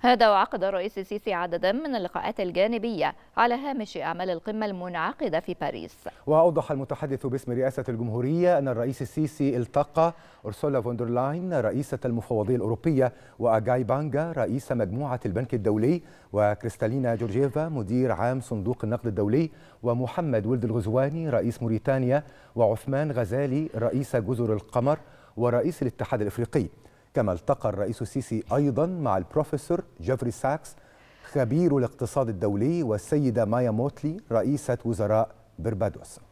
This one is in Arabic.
هذا وعقد الرئيس السيسي عددا من اللقاءات الجانبية على هامش أعمال القمة المنعقدة في باريس وأوضح المتحدث باسم رئاسة الجمهورية أن الرئيس السيسي التقى أرسولا فوندرلاين رئيسة المفوضية الأوروبية وأجاي بانجا رئيس مجموعة البنك الدولي وكريستالينا جورجيفا مدير عام صندوق النقد الدولي ومحمد ولد الغزواني رئيس موريتانيا وعثمان غزالي رئيس جزر القمر ورئيس الاتحاد الافريقي كما التقى الرئيس السيسي أيضا مع البروفيسور جيفري ساكس خبير الاقتصاد الدولي والسيدة مايا موتلي رئيسة وزراء بربادوس